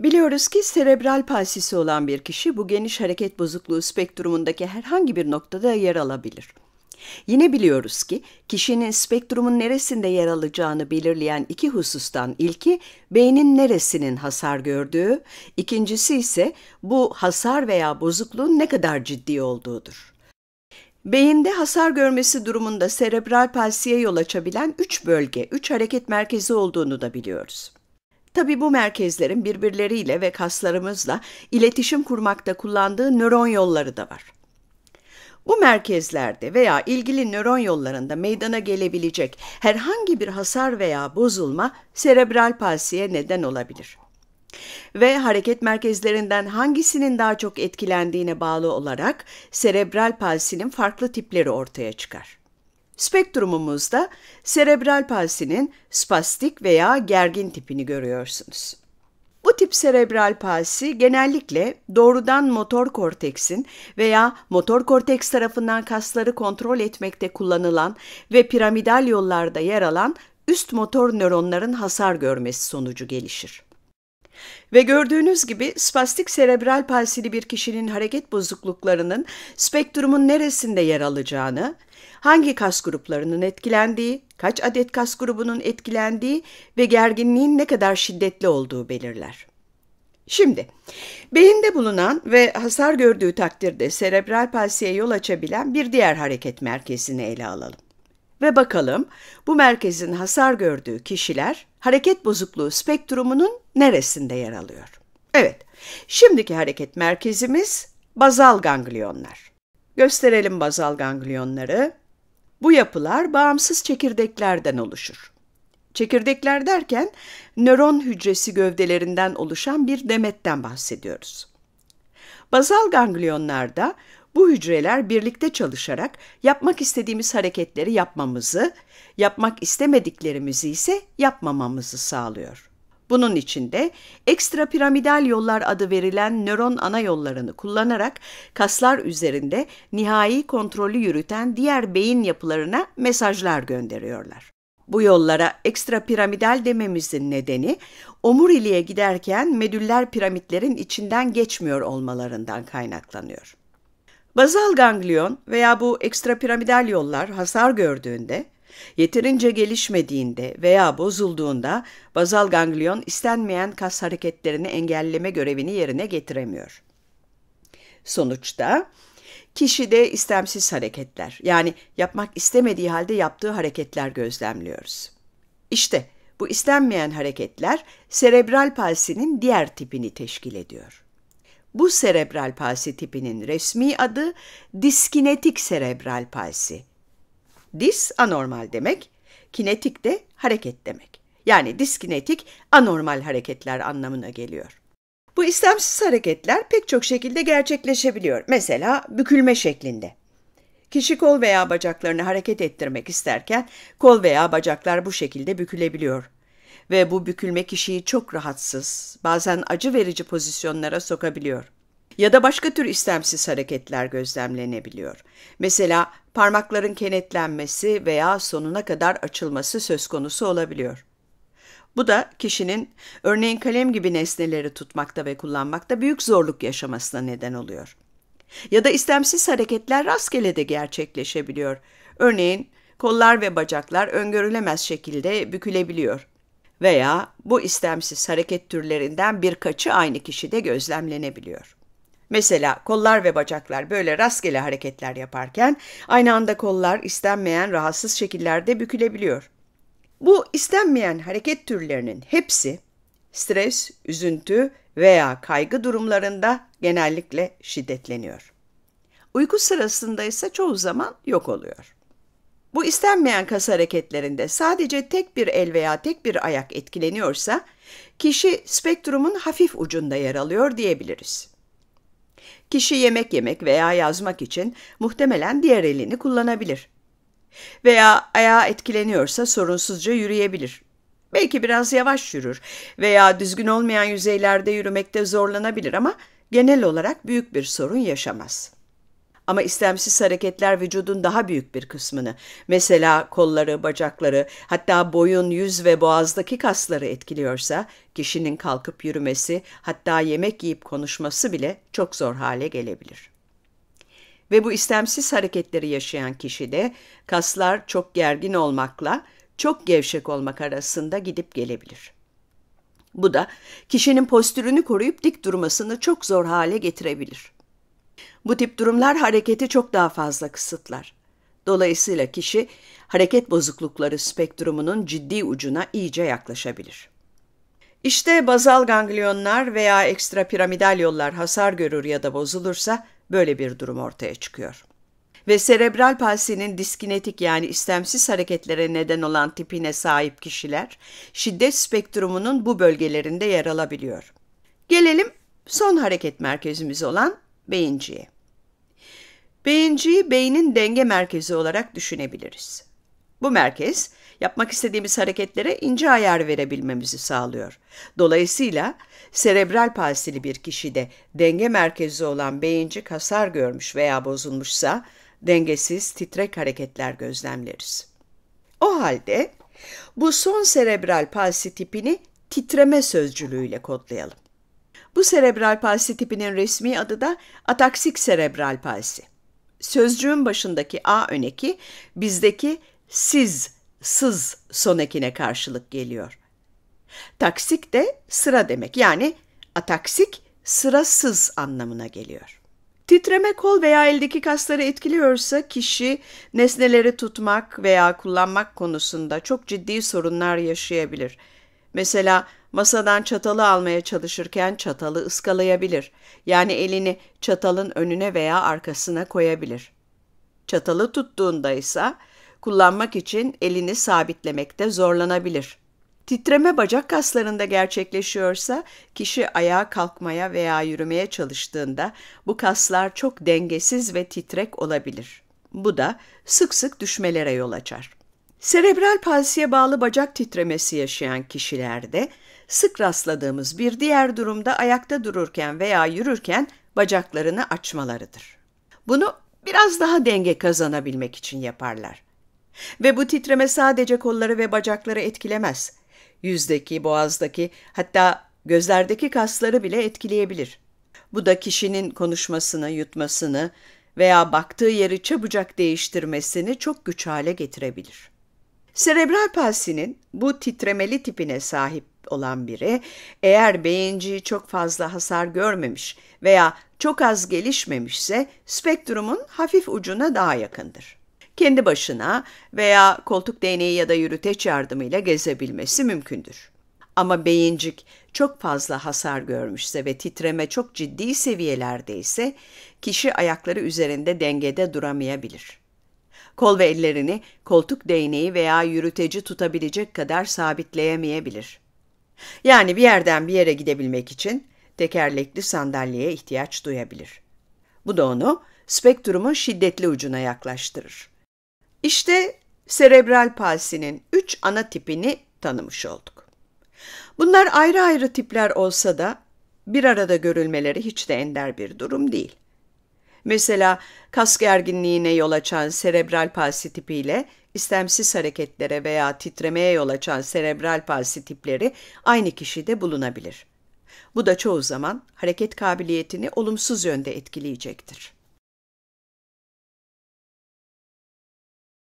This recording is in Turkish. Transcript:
Biliyoruz ki serebral palsisi olan bir kişi bu geniş hareket bozukluğu spektrumundaki herhangi bir noktada yer alabilir. Yine biliyoruz ki kişinin spektrumun neresinde yer alacağını belirleyen iki husustan ilki beynin neresinin hasar gördüğü, ikincisi ise bu hasar veya bozukluğun ne kadar ciddi olduğudur. Beyinde hasar görmesi durumunda serebral palsiye yol açabilen üç bölge, üç hareket merkezi olduğunu da biliyoruz. Tabii bu merkezlerin birbirleriyle ve kaslarımızla iletişim kurmakta kullandığı nöron yolları da var. Bu merkezlerde veya ilgili nöron yollarında meydana gelebilecek herhangi bir hasar veya bozulma serebral palsiye neden olabilir. Ve hareket merkezlerinden hangisinin daha çok etkilendiğine bağlı olarak serebral palsinin farklı tipleri ortaya çıkar. Spektrumumuzda serebral palsinin spastik veya gergin tipini görüyorsunuz. Bu tip serebral palsi genellikle doğrudan motor korteksin veya motor korteks tarafından kasları kontrol etmekte kullanılan ve piramidal yollarda yer alan üst motor nöronların hasar görmesi sonucu gelişir. Ve gördüğünüz gibi spastik serebral palsili bir kişinin hareket bozukluklarının spektrumun neresinde yer alacağını, hangi kas gruplarının etkilendiği, kaç adet kas grubunun etkilendiği ve gerginliğin ne kadar şiddetli olduğu belirler. Şimdi, beyinde bulunan ve hasar gördüğü takdirde serebral palsiye yol açabilen bir diğer hareket merkezini ele alalım. Ve bakalım bu merkezin hasar gördüğü kişiler hareket bozukluğu spektrumunun neresinde yer alıyor? Evet, şimdiki hareket merkezimiz bazal ganglionlar. Gösterelim bazal ganglionları. Bu yapılar bağımsız çekirdeklerden oluşur. Çekirdekler derken nöron hücresi gövdelerinden oluşan bir demetten bahsediyoruz. Bazal ganglionlarda bu hücreler birlikte çalışarak yapmak istediğimiz hareketleri yapmamızı, yapmak istemediklerimizi ise yapmamamızı sağlıyor. Bunun için de ekstra piramidal yollar adı verilen nöron ana yollarını kullanarak kaslar üzerinde nihai kontrolü yürüten diğer beyin yapılarına mesajlar gönderiyorlar. Bu yollara ekstra piramidal dememizin nedeni omuriliğe giderken medüller piramitlerin içinden geçmiyor olmalarından kaynaklanıyor. Bazal ganglion veya bu ekstra piramidal yollar hasar gördüğünde Yeterince gelişmediğinde veya bozulduğunda bazal ganglion istenmeyen kas hareketlerini engelleme görevini yerine getiremiyor. Sonuçta kişide istemsiz hareketler yani yapmak istemediği halde yaptığı hareketler gözlemliyoruz. İşte bu istenmeyen hareketler serebral palsinin diğer tipini teşkil ediyor. Bu serebral palsi tipinin resmi adı diskinetik serebral palsi Dis anormal demek, kinetik de hareket demek. Yani diskinetik anormal hareketler anlamına geliyor. Bu istemsiz hareketler pek çok şekilde gerçekleşebiliyor. Mesela bükülme şeklinde. Kişi kol veya bacaklarını hareket ettirmek isterken kol veya bacaklar bu şekilde bükülebiliyor. Ve bu bükülme kişiyi çok rahatsız, bazen acı verici pozisyonlara sokabiliyor ya da başka tür istemsiz hareketler gözlemlenebiliyor. Mesela parmakların kenetlenmesi veya sonuna kadar açılması söz konusu olabiliyor. Bu da kişinin örneğin kalem gibi nesneleri tutmakta ve kullanmakta büyük zorluk yaşamasına neden oluyor. Ya da istemsiz hareketler rastgele de gerçekleşebiliyor. Örneğin kollar ve bacaklar öngörülemez şekilde bükülebiliyor. Veya bu istemsiz hareket türlerinden birkaçı aynı kişide gözlemlenebiliyor. Mesela kollar ve bacaklar böyle rastgele hareketler yaparken aynı anda kollar istenmeyen rahatsız şekillerde bükülebiliyor. Bu istenmeyen hareket türlerinin hepsi stres, üzüntü veya kaygı durumlarında genellikle şiddetleniyor. Uyku sırasında ise çoğu zaman yok oluyor. Bu istenmeyen kas hareketlerinde sadece tek bir el veya tek bir ayak etkileniyorsa, kişi spektrumun hafif ucunda yer alıyor diyebiliriz. Kişi yemek yemek veya yazmak için muhtemelen diğer elini kullanabilir. Veya ayağı etkileniyorsa sorunsuzca yürüyebilir. Belki biraz yavaş yürür veya düzgün olmayan yüzeylerde yürümekte zorlanabilir ama genel olarak büyük bir sorun yaşamaz.'' Ama istemsiz hareketler vücudun daha büyük bir kısmını, mesela kolları, bacakları, hatta boyun, yüz ve boğazdaki kasları etkiliyorsa, kişinin kalkıp yürümesi, hatta yemek yiyip konuşması bile çok zor hale gelebilir. Ve bu istemsiz hareketleri yaşayan kişide kaslar çok gergin olmakla çok gevşek olmak arasında gidip gelebilir. Bu da kişinin postürünü koruyup dik durmasını çok zor hale getirebilir. Bu tip durumlar hareketi çok daha fazla kısıtlar. Dolayısıyla kişi hareket bozuklukları spektrumunun ciddi ucuna iyice yaklaşabilir. İşte bazal ganglionlar veya ekstra ekstrapiramidal yollar hasar görür ya da bozulursa böyle bir durum ortaya çıkıyor. Ve serebral palsinin diskinetik yani istemsiz hareketlere neden olan tipine sahip kişiler şiddet spektrumunun bu bölgelerinde yer alabiliyor. Gelelim son hareket merkezimiz olan beyinciye. Beyinciyi beynin denge merkezi olarak düşünebiliriz. Bu merkez yapmak istediğimiz hareketlere ince ayar verebilmemizi sağlıyor. Dolayısıyla serebral palsili bir kişide denge merkezi olan beyincik hasar görmüş veya bozulmuşsa dengesiz titrek hareketler gözlemleriz. O halde bu son serebral palsi tipini titreme sözcülüğüyle kodlayalım. Bu serebral palsi tipinin resmi adı da ataksik serebral palsi. Sözcüğün başındaki a öneki bizdeki siz, sız son ekine karşılık geliyor. Taksik de sıra demek yani ataksik sırasız anlamına geliyor. Titreme kol veya eldeki kasları etkiliyorsa kişi nesneleri tutmak veya kullanmak konusunda çok ciddi sorunlar yaşayabilir. Mesela Masadan çatalı almaya çalışırken çatalı ıskalayabilir. Yani elini çatalın önüne veya arkasına koyabilir. Çatalı tuttuğunda ise kullanmak için elini sabitlemekte zorlanabilir. Titreme bacak kaslarında gerçekleşiyorsa kişi ayağa kalkmaya veya yürümeye çalıştığında bu kaslar çok dengesiz ve titrek olabilir. Bu da sık sık düşmelere yol açar. Serebral palsiye bağlı bacak titremesi yaşayan kişilerde sık rastladığımız bir diğer durumda ayakta dururken veya yürürken bacaklarını açmalarıdır. Bunu biraz daha denge kazanabilmek için yaparlar. Ve bu titreme sadece kolları ve bacakları etkilemez. Yüzdeki, boğazdaki hatta gözlerdeki kasları bile etkileyebilir. Bu da kişinin konuşmasını, yutmasını veya baktığı yeri çabucak değiştirmesini çok güç hale getirebilir. Serebral palsinin bu titremeli tipine sahip olan biri eğer beyinciği çok fazla hasar görmemiş veya çok az gelişmemişse spektrumun hafif ucuna daha yakındır. Kendi başına veya koltuk değneği ya da yürüteç yardımıyla gezebilmesi mümkündür. Ama beyincik çok fazla hasar görmüşse ve titreme çok ciddi seviyelerde ise kişi ayakları üzerinde dengede duramayabilir.'' Kol ve ellerini koltuk değneği veya yürüteci tutabilecek kadar sabitleyemeyebilir. Yani bir yerden bir yere gidebilmek için tekerlekli sandalyeye ihtiyaç duyabilir. Bu da onu spektrumun şiddetli ucuna yaklaştırır. İşte serebral palsinin üç ana tipini tanımış olduk. Bunlar ayrı ayrı tipler olsa da bir arada görülmeleri hiç de ender bir durum değil. Mesela kas gerginliğine yol açan serebral palsi tipiyle istemsiz hareketlere veya titremeye yol açan serebral palsi tipleri aynı kişide bulunabilir. Bu da çoğu zaman hareket kabiliyetini olumsuz yönde etkileyecektir.